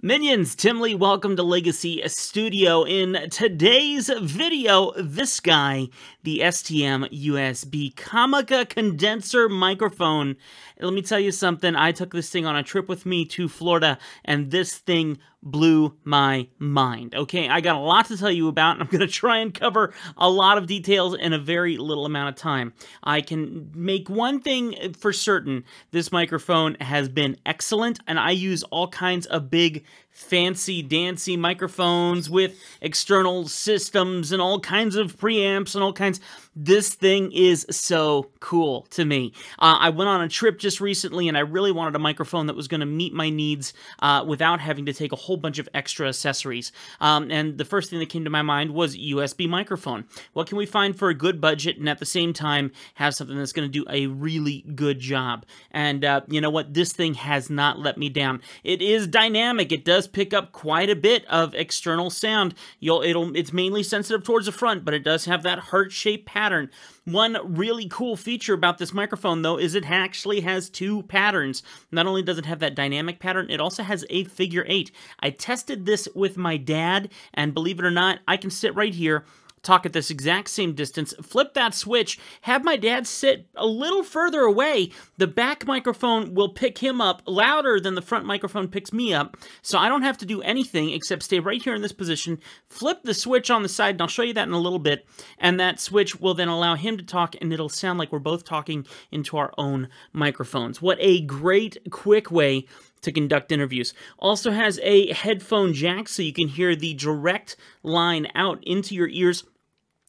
Minions, Tim Lee, welcome to Legacy Studio. In today's video, this guy, the STM USB Comica condenser microphone. let me tell you something, I took this thing on a trip with me to Florida, and this thing blew my mind. Okay, I got a lot to tell you about, and I'm going to try and cover a lot of details in a very little amount of time. I can make one thing for certain this microphone has been excellent, and I use all kinds of big fancy dancy microphones with external systems and all kinds of preamps and all kinds. This thing is so cool to me. Uh, I went on a trip just recently and I really wanted a microphone that was going to meet my needs uh, without having to take a whole bunch of extra accessories. Um, and the first thing that came to my mind was USB microphone. What can we find for a good budget and at the same time have something that's going to do a really good job? And uh, you know what? This thing has not let me down. It is dynamic. It does pick up quite a bit of external sound. You'll it'll it's mainly sensitive towards the front, but it does have that heart-shaped pattern. One really cool feature about this microphone, though, is it actually has two patterns. Not only does it have that dynamic pattern, it also has a figure eight. I tested this with my dad, and believe it or not, I can sit right here talk at this exact same distance, flip that switch, have my dad sit a little further away. The back microphone will pick him up louder than the front microphone picks me up, so I don't have to do anything except stay right here in this position, flip the switch on the side, and I'll show you that in a little bit, and that switch will then allow him to talk, and it'll sound like we're both talking into our own microphones. What a great, quick way to conduct interviews. Also has a headphone jack so you can hear the direct line out into your ears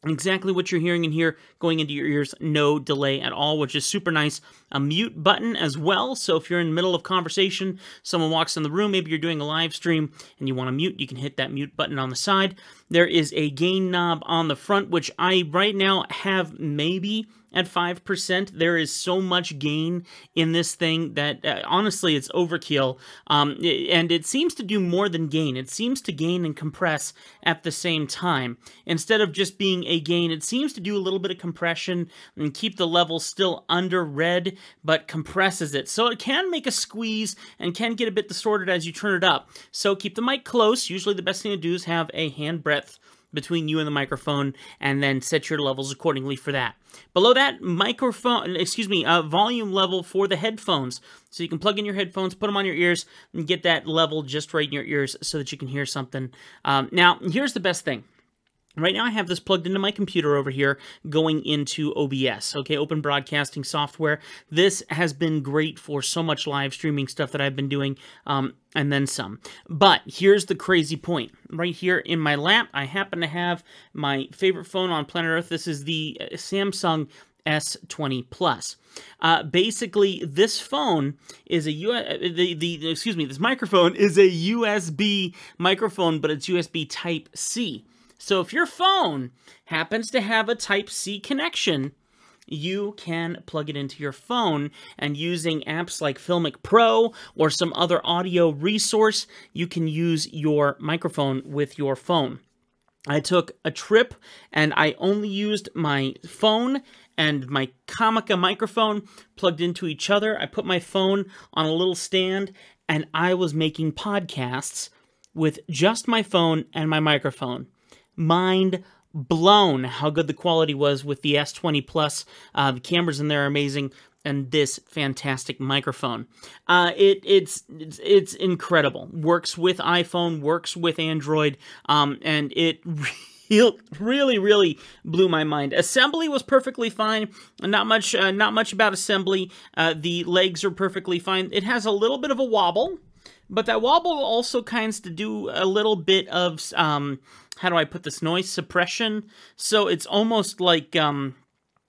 exactly what you're hearing in here going into your ears no delay at all which is super nice a mute button as well so if you're in the middle of conversation someone walks in the room maybe you're doing a live stream and you want to mute you can hit that mute button on the side there is a gain knob on the front which i right now have maybe at 5%. There is so much gain in this thing that uh, honestly it's overkill. Um, and it seems to do more than gain. It seems to gain and compress at the same time. Instead of just being a gain, it seems to do a little bit of compression and keep the level still under red, but compresses it. So it can make a squeeze and can get a bit distorted as you turn it up. So keep the mic close. Usually the best thing to do is have a hand breadth between you and the microphone and then set your levels accordingly for that. Below that, microphone, excuse me, uh, volume level for the headphones. So you can plug in your headphones, put them on your ears, and get that level just right in your ears so that you can hear something. Um, now, here's the best thing right now I have this plugged into my computer over here going into OBS, okay, Open Broadcasting Software. This has been great for so much live streaming stuff that I've been doing, um, and then some. But here's the crazy point. Right here in my lap, I happen to have my favorite phone on planet Earth. This is the uh, Samsung S20 Plus. Uh, basically, this phone is a U. Uh, the, the excuse me, this microphone is a USB microphone, but it's USB Type C. So if your phone happens to have a Type-C connection, you can plug it into your phone and using apps like Filmic Pro or some other audio resource, you can use your microphone with your phone. I took a trip and I only used my phone and my Comica microphone plugged into each other. I put my phone on a little stand and I was making podcasts with just my phone and my microphone mind blown how good the quality was with the S20 Plus. Uh, the cameras in there are amazing, and this fantastic microphone. Uh, it, it's, it's, it's incredible. Works with iPhone, works with Android, um, and it. really, really blew my mind. Assembly was perfectly fine. Not much, uh, not much about assembly. Uh, the legs are perfectly fine. It has a little bit of a wobble, but that wobble also kinds to do a little bit of um, how do I put this noise suppression. So it's almost like um,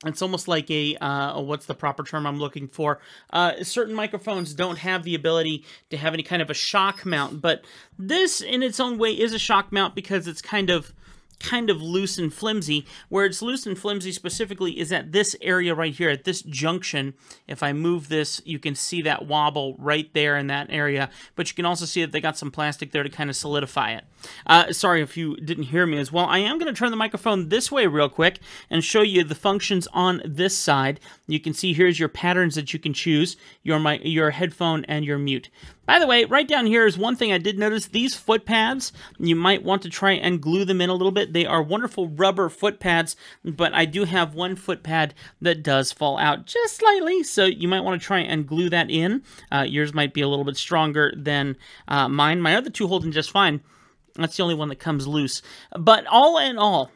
it's almost like a uh, what's the proper term I'm looking for. Uh, certain microphones don't have the ability to have any kind of a shock mount, but this in its own way is a shock mount because it's kind of kind of loose and flimsy. Where it's loose and flimsy specifically is at this area right here, at this junction. If I move this, you can see that wobble right there in that area. But you can also see that they got some plastic there to kind of solidify it. Uh, sorry if you didn't hear me as well. I am going to turn the microphone this way real quick and show you the functions on this side. You can see here's your patterns that you can choose, your, my, your headphone and your mute. By the way, right down here is one thing I did notice. These foot pads, you might want to try and glue them in a little bit they are wonderful rubber foot pads, but I do have one foot pad that does fall out just slightly, so you might want to try and glue that in. Uh, yours might be a little bit stronger than uh, mine. My other two hold in just fine. That's the only one that comes loose. But all in all,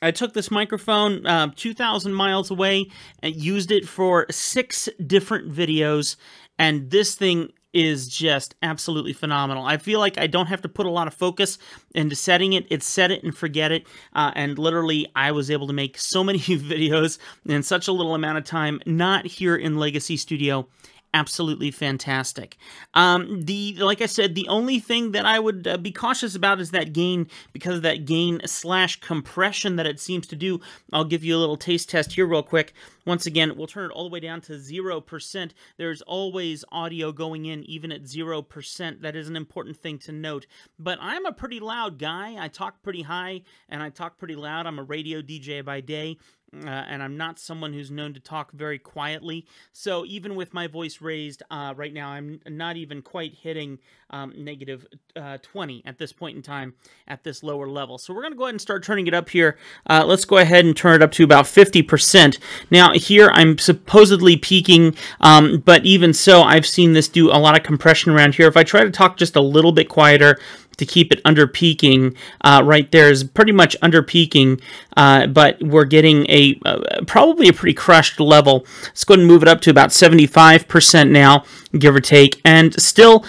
I took this microphone uh, 2,000 miles away and used it for six different videos, and this thing is just absolutely phenomenal. I feel like I don't have to put a lot of focus into setting it. It's set it and forget it. Uh, and literally, I was able to make so many videos in such a little amount of time, not here in Legacy Studio absolutely fantastic. Um, the like I said, the only thing that I would uh, be cautious about is that gain because of that gain slash compression that it seems to do. I'll give you a little taste test here real quick. Once again, we'll turn it all the way down to 0%. There's always audio going in, even at 0%. That is an important thing to note. But I'm a pretty loud guy. I talk pretty high, and I talk pretty loud. I'm a radio DJ by day uh, and I'm not someone who's known to talk very quietly. So even with my voice raised uh, right now, I'm not even quite hitting um, negative, uh, 20 at this point in time at this lower level. So we're going to go ahead and start turning it up here. Uh, let's go ahead and turn it up to about 50%. Now here I'm supposedly peaking, um, but even so, I've seen this do a lot of compression around here. If I try to talk just a little bit quieter, to keep it under peaking. Uh, right there is pretty much under peaking, uh, but we're getting a uh, probably a pretty crushed level. Let's go ahead and move it up to about 75% now, give or take, and still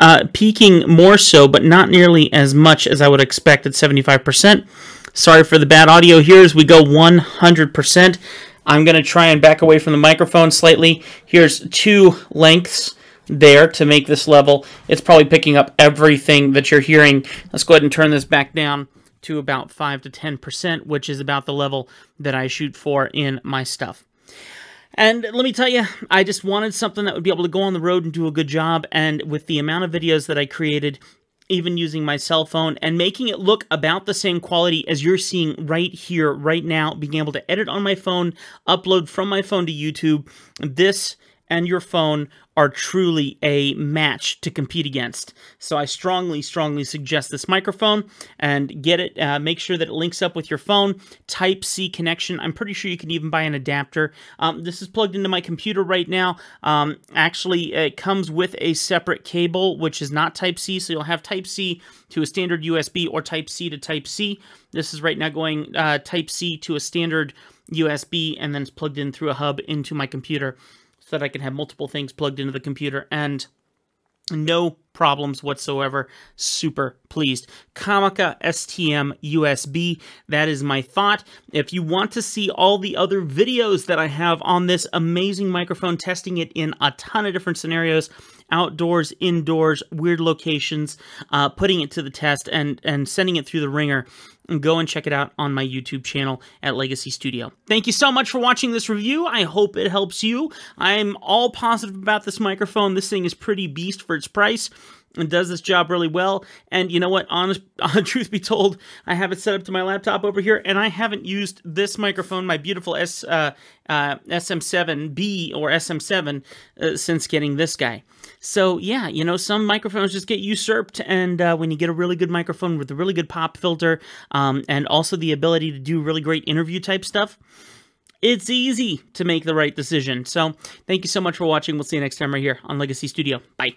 uh, peaking more so, but not nearly as much as I would expect at 75%. Sorry for the bad audio here as we go 100%. I'm going to try and back away from the microphone slightly. Here's two lengths there to make this level. It's probably picking up everything that you're hearing. Let's go ahead and turn this back down to about 5 to 10%, which is about the level that I shoot for in my stuff. And let me tell you, I just wanted something that would be able to go on the road and do a good job. And with the amount of videos that I created, even using my cell phone and making it look about the same quality as you're seeing right here, right now, being able to edit on my phone, upload from my phone to YouTube, this and your phone are truly a match to compete against. So I strongly, strongly suggest this microphone and get it. Uh, make sure that it links up with your phone. Type C connection. I'm pretty sure you can even buy an adapter. Um, this is plugged into my computer right now. Um, actually, it comes with a separate cable, which is not Type C. So you'll have Type C to a standard USB or Type C to Type C. This is right now going uh, Type C to a standard USB and then it's plugged in through a hub into my computer so that I can have multiple things plugged into the computer and no problems whatsoever. Super pleased. Kamaka STM USB, that is my thought. If you want to see all the other videos that I have on this amazing microphone, testing it in a ton of different scenarios, outdoors, indoors, weird locations, uh, putting it to the test and, and sending it through the ringer, and go and check it out on my YouTube channel at Legacy Studio. Thank you so much for watching this review. I hope it helps you. I'm all positive about this microphone. This thing is pretty beast for its price and does this job really well. And you know what? Honest, truth be told, I have it set up to my laptop over here, and I haven't used this microphone, my beautiful S uh, uh, SM7B or SM7, uh, since getting this guy. So yeah, you know, some microphones just get usurped, and uh, when you get a really good microphone with a really good pop filter, um, and also the ability to do really great interview type stuff. It's easy to make the right decision. So, thank you so much for watching. We'll see you next time right here on Legacy Studio. Bye.